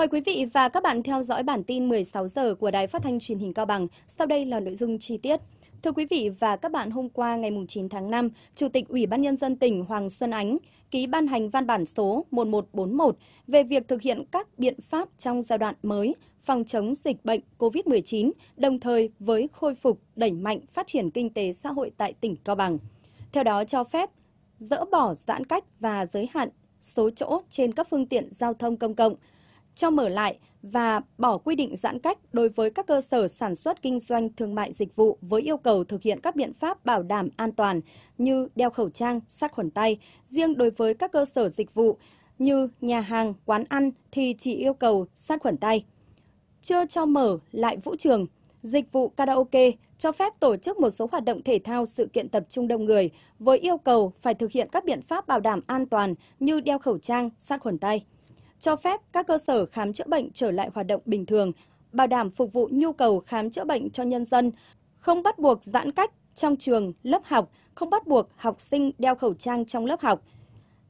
Mời quý vị và các bạn theo dõi bản tin 16 giờ của Đài Phát thanh Truyền hình Cao Bằng. Sau đây là nội dung chi tiết. Thưa quý vị và các bạn, hôm qua ngày 9 tháng 5, Chủ tịch Ủy ban Nhân dân tỉnh Hoàng Xuân Ánh ký ban hành văn bản số 1141 về việc thực hiện các biện pháp trong giai đoạn mới phòng chống dịch bệnh COVID-19, đồng thời với khôi phục đẩy mạnh phát triển kinh tế xã hội tại tỉnh Cao Bằng. Theo đó cho phép dỡ bỏ giãn cách và giới hạn số chỗ trên các phương tiện giao thông công cộng, cho mở lại và bỏ quy định giãn cách đối với các cơ sở sản xuất kinh doanh thương mại dịch vụ với yêu cầu thực hiện các biện pháp bảo đảm an toàn như đeo khẩu trang, sát khuẩn tay. Riêng đối với các cơ sở dịch vụ như nhà hàng, quán ăn thì chỉ yêu cầu sát khuẩn tay. Chưa cho mở lại vũ trường, dịch vụ karaoke cho phép tổ chức một số hoạt động thể thao sự kiện tập trung đông người với yêu cầu phải thực hiện các biện pháp bảo đảm an toàn như đeo khẩu trang, sát khuẩn tay cho phép các cơ sở khám chữa bệnh trở lại hoạt động bình thường, bảo đảm phục vụ nhu cầu khám chữa bệnh cho nhân dân, không bắt buộc giãn cách trong trường, lớp học, không bắt buộc học sinh đeo khẩu trang trong lớp học.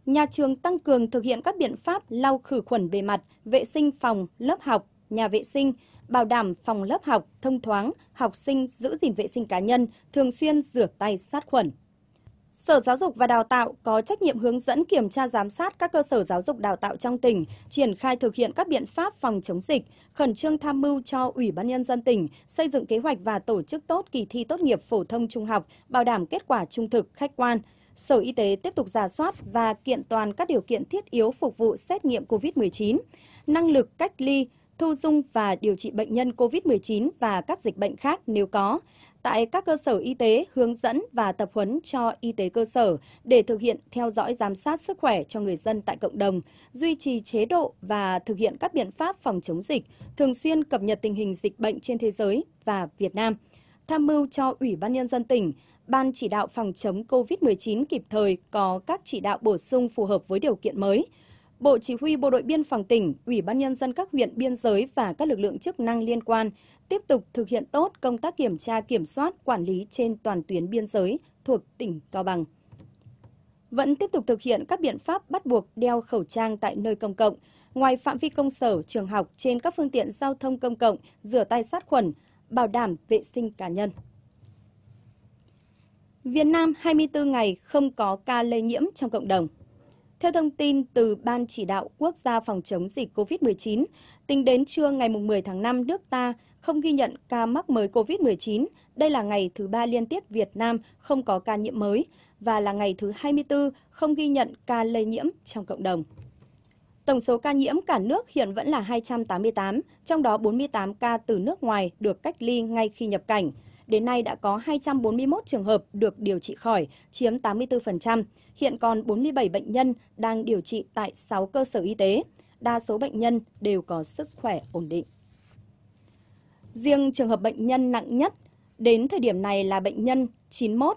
Nhà trường tăng cường thực hiện các biện pháp lau khử khuẩn bề mặt, vệ sinh phòng, lớp học, nhà vệ sinh, bảo đảm phòng lớp học thông thoáng, học sinh giữ gìn vệ sinh cá nhân, thường xuyên rửa tay sát khuẩn. Sở Giáo dục và Đào tạo có trách nhiệm hướng dẫn kiểm tra giám sát các cơ sở giáo dục đào tạo trong tỉnh, triển khai thực hiện các biện pháp phòng chống dịch, khẩn trương tham mưu cho Ủy ban Nhân dân tỉnh xây dựng kế hoạch và tổ chức tốt kỳ thi tốt nghiệp phổ thông trung học, bảo đảm kết quả trung thực, khách quan. Sở Y tế tiếp tục giả soát và kiện toàn các điều kiện thiết yếu phục vụ xét nghiệm COVID-19, năng lực cách ly, thu dung và điều trị bệnh nhân COVID-19 và các dịch bệnh khác nếu có, tại các cơ sở y tế hướng dẫn và tập huấn cho y tế cơ sở để thực hiện theo dõi giám sát sức khỏe cho người dân tại cộng đồng, duy trì chế độ và thực hiện các biện pháp phòng chống dịch, thường xuyên cập nhật tình hình dịch bệnh trên thế giới và Việt Nam, tham mưu cho Ủy ban Nhân dân tỉnh, Ban chỉ đạo phòng chống COVID-19 kịp thời có các chỉ đạo bổ sung phù hợp với điều kiện mới – Bộ Chỉ huy Bộ đội Biên phòng tỉnh, Ủy ban Nhân dân các huyện biên giới và các lực lượng chức năng liên quan tiếp tục thực hiện tốt công tác kiểm tra kiểm soát quản lý trên toàn tuyến biên giới thuộc tỉnh Cao Bằng. Vẫn tiếp tục thực hiện các biện pháp bắt buộc đeo khẩu trang tại nơi công cộng, ngoài phạm vi công sở, trường học trên các phương tiện giao thông công cộng, rửa tay sát khuẩn, bảo đảm vệ sinh cá nhân. Việt Nam 24 ngày không có ca lây nhiễm trong cộng đồng. Theo thông tin từ Ban Chỉ đạo Quốc gia phòng chống dịch COVID-19, tính đến trưa ngày 10 tháng 5, nước ta không ghi nhận ca mắc mới COVID-19. Đây là ngày thứ ba liên tiếp Việt Nam không có ca nhiễm mới và là ngày thứ 24 không ghi nhận ca lây nhiễm trong cộng đồng. Tổng số ca nhiễm cả nước hiện vẫn là 288, trong đó 48 ca từ nước ngoài được cách ly ngay khi nhập cảnh. Đến nay đã có 241 trường hợp được điều trị khỏi, chiếm 84%. Hiện còn 47 bệnh nhân đang điều trị tại 6 cơ sở y tế. Đa số bệnh nhân đều có sức khỏe ổn định. Riêng trường hợp bệnh nhân nặng nhất đến thời điểm này là bệnh nhân 91,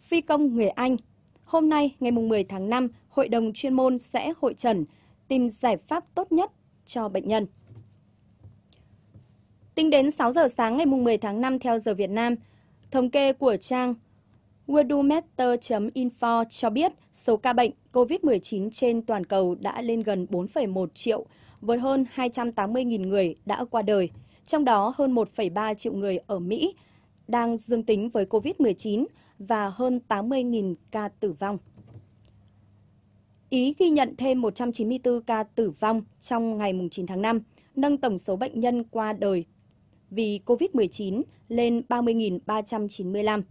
phi công người Anh. Hôm nay, ngày 10 tháng 5, Hội đồng chuyên môn sẽ hội trần tìm giải pháp tốt nhất cho bệnh nhân. Tính đến 6 giờ sáng ngày 10 tháng 5 theo giờ Việt Nam, thống kê của trang Worldometer.info cho biết số ca bệnh COVID-19 trên toàn cầu đã lên gần 4,1 triệu, với hơn 280.000 người đã qua đời, trong đó hơn 1,3 triệu người ở Mỹ đang dương tính với COVID-19 và hơn 80.000 ca tử vong. Ý ghi nhận thêm 194 ca tử vong trong ngày 9 tháng 5, nâng tổng số bệnh nhân qua đời vì COVID-19 lên 30.395.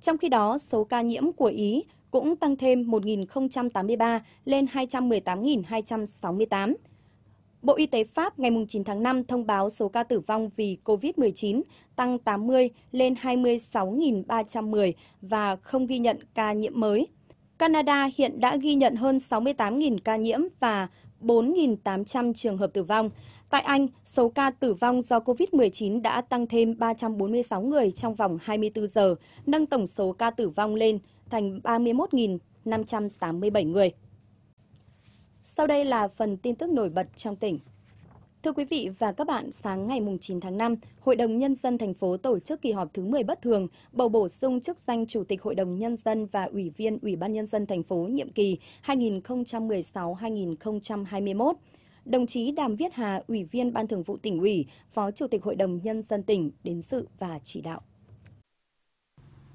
Trong khi đó, số ca nhiễm của Ý cũng tăng thêm 1.083 lên 218.268. Bộ Y tế Pháp ngày 9 tháng 5 thông báo số ca tử vong vì COVID-19 tăng 80 lên 26.310 và không ghi nhận ca nhiễm mới. Canada hiện đã ghi nhận hơn 68.000 ca nhiễm và 4.800 trường hợp tử vong. Tại Anh, số ca tử vong do COVID-19 đã tăng thêm 346 người trong vòng 24 giờ, nâng tổng số ca tử vong lên thành 31.587 người. Sau đây là phần tin tức nổi bật trong tỉnh. Thưa quý vị và các bạn, sáng ngày 9 tháng 5, Hội đồng Nhân dân thành phố tổ chức kỳ họp thứ 10 bất thường, bầu bổ sung chức danh Chủ tịch Hội đồng Nhân dân và Ủy viên Ủy ban Nhân dân thành phố nhiệm kỳ 2016-2021 đồng chí Đàm Viết Hà, Ủy viên Ban Thường vụ tỉnh ủy, Phó Chủ tịch Hội đồng Nhân dân tỉnh đến sự và chỉ đạo.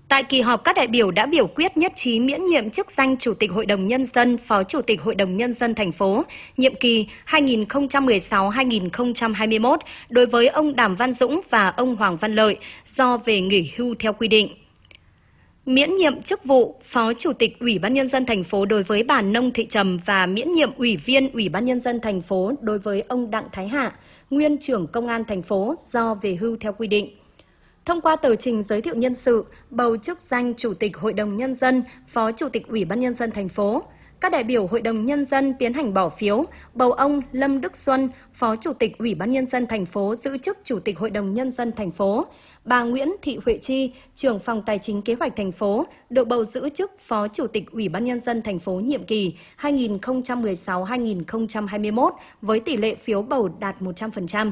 Tại kỳ họp, các đại biểu đã biểu quyết nhất trí miễn nhiệm chức danh Chủ tịch Hội đồng Nhân dân, Phó Chủ tịch Hội đồng Nhân dân thành phố, nhiệm kỳ 2016-2021 đối với ông Đàm Văn Dũng và ông Hoàng Văn Lợi do về nghỉ hưu theo quy định miễn nhiệm chức vụ Phó Chủ tịch Ủy ban nhân dân thành phố đối với bà Nông Thị Trầm và miễn nhiệm Ủy viên Ủy ban nhân dân thành phố đối với ông Đặng Thái Hạ, nguyên trưởng công an thành phố do về hưu theo quy định. Thông qua tờ trình giới thiệu nhân sự, bầu chức danh Chủ tịch Hội đồng nhân dân, Phó Chủ tịch Ủy ban nhân dân thành phố, các đại biểu Hội đồng Nhân dân tiến hành bỏ phiếu bầu ông Lâm Đức Xuân, Phó Chủ tịch Ủy ban Nhân dân thành phố giữ chức Chủ tịch Hội đồng Nhân dân thành phố. Bà Nguyễn Thị Huệ Chi, trưởng phòng tài chính kế hoạch thành phố, được bầu giữ chức Phó Chủ tịch Ủy ban Nhân dân thành phố nhiệm kỳ 2016-2021 với tỷ lệ phiếu bầu đạt 100%.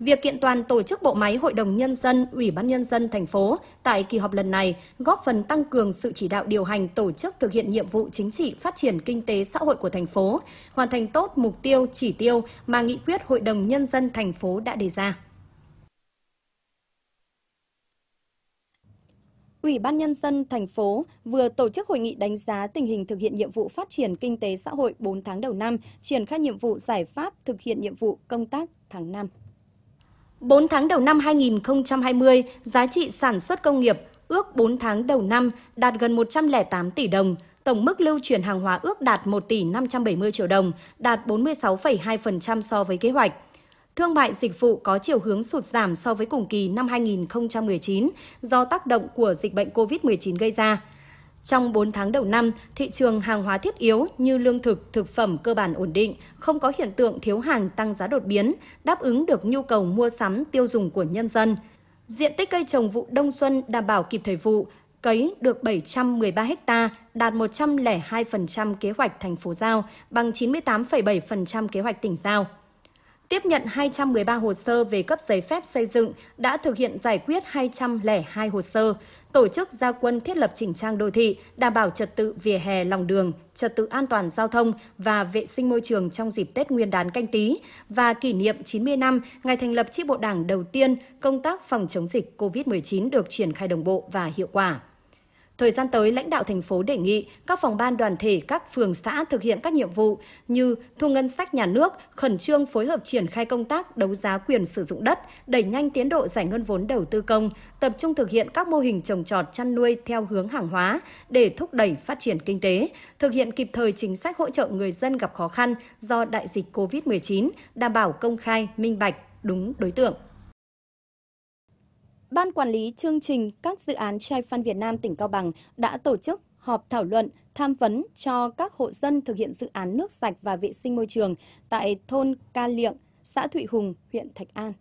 Việc kiện toàn tổ chức bộ máy Hội đồng Nhân dân, Ủy ban Nhân dân thành phố tại kỳ họp lần này góp phần tăng cường sự chỉ đạo điều hành tổ chức thực hiện nhiệm vụ chính trị phát triển kinh tế xã hội của thành phố, hoàn thành tốt mục tiêu, chỉ tiêu mà nghị quyết Hội đồng Nhân dân thành phố đã đề ra. Ủy ban Nhân dân thành phố vừa tổ chức hội nghị đánh giá tình hình thực hiện nhiệm vụ phát triển kinh tế xã hội 4 tháng đầu năm, triển khai nhiệm vụ giải pháp thực hiện nhiệm vụ công tác tháng 5. 4 tháng đầu năm 2020, giá trị sản xuất công nghiệp ước 4 tháng đầu năm đạt gần 108 tỷ đồng, tổng mức lưu chuyển hàng hóa ước đạt 1 tỷ 570 triệu đồng, đạt 46,2% so với kế hoạch. Thương mại dịch vụ có chiều hướng sụt giảm so với cùng kỳ năm 2019 do tác động của dịch bệnh COVID-19 gây ra. Trong 4 tháng đầu năm, thị trường hàng hóa thiết yếu như lương thực, thực phẩm cơ bản ổn định, không có hiện tượng thiếu hàng tăng giá đột biến, đáp ứng được nhu cầu mua sắm tiêu dùng của nhân dân. Diện tích cây trồng vụ đông xuân đảm bảo kịp thời vụ, cấy được 713 ha, đạt 102% kế hoạch thành phố giao, bằng 98,7% kế hoạch tỉnh giao tiếp nhận 213 hồ sơ về cấp giấy phép xây dựng, đã thực hiện giải quyết 202 hồ sơ, tổ chức gia quân thiết lập chỉnh trang đô thị, đảm bảo trật tự vỉa hè lòng đường, trật tự an toàn giao thông và vệ sinh môi trường trong dịp Tết Nguyên đán canh tí và kỷ niệm 90 năm ngày thành lập chi bộ đảng đầu tiên, công tác phòng chống dịch COVID-19 được triển khai đồng bộ và hiệu quả. Thời gian tới, lãnh đạo thành phố đề nghị các phòng ban đoàn thể các phường xã thực hiện các nhiệm vụ như thu ngân sách nhà nước, khẩn trương phối hợp triển khai công tác đấu giá quyền sử dụng đất, đẩy nhanh tiến độ giải ngân vốn đầu tư công, tập trung thực hiện các mô hình trồng trọt chăn nuôi theo hướng hàng hóa để thúc đẩy phát triển kinh tế, thực hiện kịp thời chính sách hỗ trợ người dân gặp khó khăn do đại dịch COVID-19, đảm bảo công khai, minh bạch, đúng đối tượng. Ban quản lý chương trình các dự án Chai Phan Việt Nam tỉnh Cao Bằng đã tổ chức họp thảo luận, tham vấn cho các hộ dân thực hiện dự án nước sạch và vệ sinh môi trường tại thôn Ca Liệng, xã Thụy Hùng, huyện Thạch An.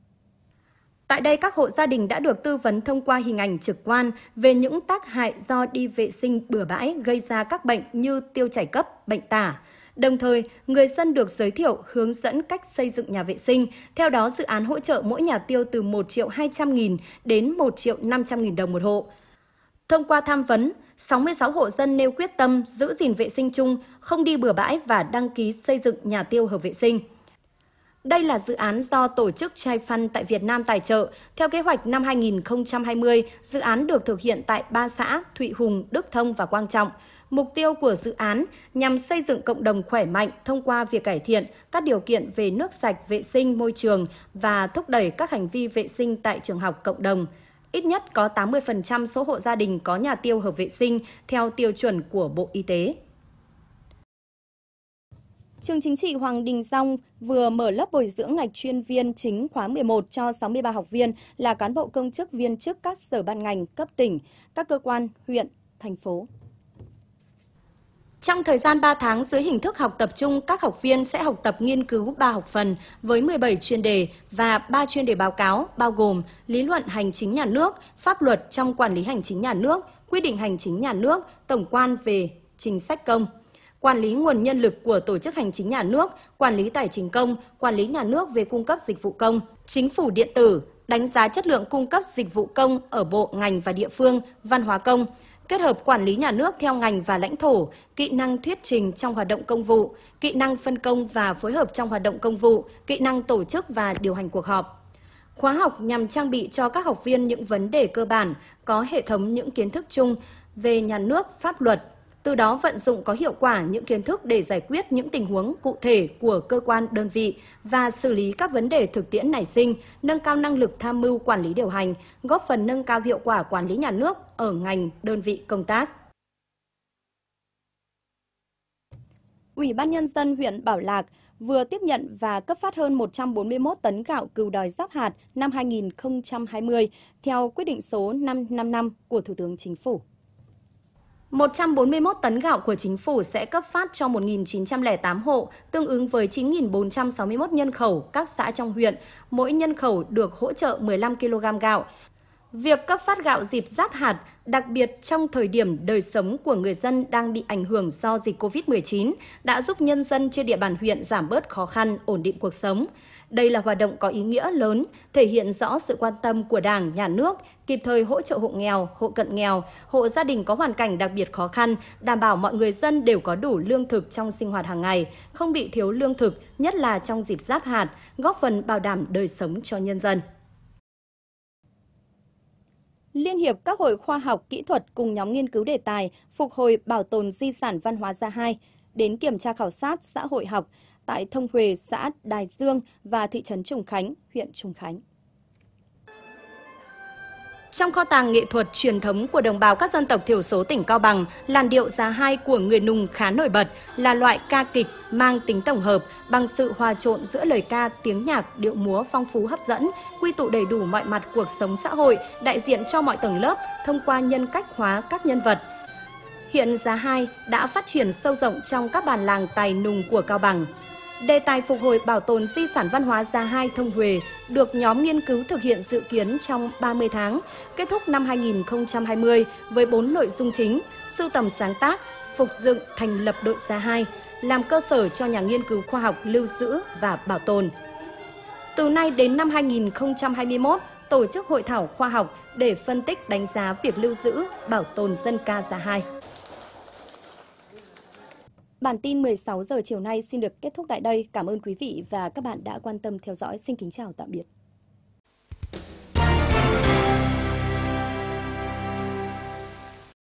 Tại đây, các hộ gia đình đã được tư vấn thông qua hình ảnh trực quan về những tác hại do đi vệ sinh bừa bãi gây ra các bệnh như tiêu chảy cấp, bệnh tả. Đồng thời, người dân được giới thiệu hướng dẫn cách xây dựng nhà vệ sinh. Theo đó, dự án hỗ trợ mỗi nhà tiêu từ 1 triệu 200 nghìn đến 1 triệu 500 nghìn đồng một hộ. Thông qua tham vấn, 66 hộ dân nêu quyết tâm giữ gìn vệ sinh chung, không đi bừa bãi và đăng ký xây dựng nhà tiêu hợp vệ sinh. Đây là dự án do tổ chức Chai Fund tại Việt Nam tài trợ. Theo kế hoạch năm 2020, dự án được thực hiện tại ba xã Thụy Hùng, Đức Thông và Quang Trọng. Mục tiêu của dự án nhằm xây dựng cộng đồng khỏe mạnh thông qua việc cải thiện các điều kiện về nước sạch, vệ sinh môi trường và thúc đẩy các hành vi vệ sinh tại trường học cộng đồng. Ít nhất có 80% số hộ gia đình có nhà tiêu hợp vệ sinh theo tiêu chuẩn của Bộ Y tế. Trường Chính trị Hoàng Đình Dong vừa mở lớp bồi dưỡng ngạch chuyên viên chính khóa 11 cho 63 học viên là cán bộ công chức viên chức các sở ban ngành cấp tỉnh, các cơ quan, huyện, thành phố. Trong thời gian 3 tháng dưới hình thức học tập trung, các học viên sẽ học tập nghiên cứu 3 học phần với 17 chuyên đề và 3 chuyên đề báo cáo bao gồm lý luận hành chính nhà nước, pháp luật trong quản lý hành chính nhà nước, quy định hành chính nhà nước, tổng quan về chính sách công quản lý nguồn nhân lực của tổ chức hành chính nhà nước, quản lý tài chính công, quản lý nhà nước về cung cấp dịch vụ công, chính phủ điện tử, đánh giá chất lượng cung cấp dịch vụ công ở bộ, ngành và địa phương, văn hóa công, kết hợp quản lý nhà nước theo ngành và lãnh thổ, kỹ năng thuyết trình trong hoạt động công vụ, kỹ năng phân công và phối hợp trong hoạt động công vụ, kỹ năng tổ chức và điều hành cuộc họp. Khóa học nhằm trang bị cho các học viên những vấn đề cơ bản, có hệ thống những kiến thức chung về nhà nước, pháp luật, từ đó vận dụng có hiệu quả những kiến thức để giải quyết những tình huống cụ thể của cơ quan đơn vị và xử lý các vấn đề thực tiễn nảy sinh, nâng cao năng lực tham mưu quản lý điều hành, góp phần nâng cao hiệu quả quản lý nhà nước ở ngành đơn vị công tác. Ủy ban Nhân dân huyện Bảo Lạc vừa tiếp nhận và cấp phát hơn 141 tấn gạo cừu đòi giáp hạt năm 2020 theo quyết định số 555 của Thủ tướng Chính phủ. 141 tấn gạo của chính phủ sẽ cấp phát cho 1.908 hộ, tương ứng với 9.461 nhân khẩu các xã trong huyện, mỗi nhân khẩu được hỗ trợ 15 kg gạo. Việc cấp phát gạo dịp giáp hạt, đặc biệt trong thời điểm đời sống của người dân đang bị ảnh hưởng do dịch COVID-19, đã giúp nhân dân trên địa bàn huyện giảm bớt khó khăn, ổn định cuộc sống. Đây là hoạt động có ý nghĩa lớn, thể hiện rõ sự quan tâm của Đảng, Nhà nước, kịp thời hỗ trợ hộ nghèo, hộ cận nghèo, hộ gia đình có hoàn cảnh đặc biệt khó khăn, đảm bảo mọi người dân đều có đủ lương thực trong sinh hoạt hàng ngày, không bị thiếu lương thực, nhất là trong dịp giáp hạt, góp phần bảo đảm đời sống cho nhân dân. Liên hiệp các hội khoa học kỹ thuật cùng nhóm nghiên cứu đề tài phục hồi bảo tồn di sản văn hóa gia hai đến kiểm tra khảo sát xã hội học tại Thông Huề, xã Đài Dương và thị trấn Trùng Khánh, huyện Trùng Khánh. Trong kho tàng nghệ thuật truyền thống của đồng bào các dân tộc thiểu số tỉnh Cao Bằng, làn điệu giá hai của người Nùng khá nổi bật là loại ca kịch mang tính tổng hợp bằng sự hòa trộn giữa lời ca, tiếng nhạc, điệu múa phong phú hấp dẫn, quy tụ đầy đủ mọi mặt cuộc sống xã hội, đại diện cho mọi tầng lớp thông qua nhân cách hóa các nhân vật. Hiện giá hai đã phát triển sâu rộng trong các bản làng tài nùng của Cao Bằng. Đề tài phục hồi bảo tồn di sản văn hóa Gia Hai Thông Huề được nhóm nghiên cứu thực hiện dự kiến trong 30 tháng, kết thúc năm 2020 với 4 nội dung chính, sưu tầm sáng tác, phục dựng thành lập đội Gia Hai, làm cơ sở cho nhà nghiên cứu khoa học lưu giữ và bảo tồn. Từ nay đến năm 2021, tổ chức hội thảo khoa học để phân tích đánh giá việc lưu giữ, bảo tồn dân ca Gia Hai. Bản tin 16 giờ chiều nay xin được kết thúc tại đây. Cảm ơn quý vị và các bạn đã quan tâm theo dõi. Xin kính chào tạm biệt.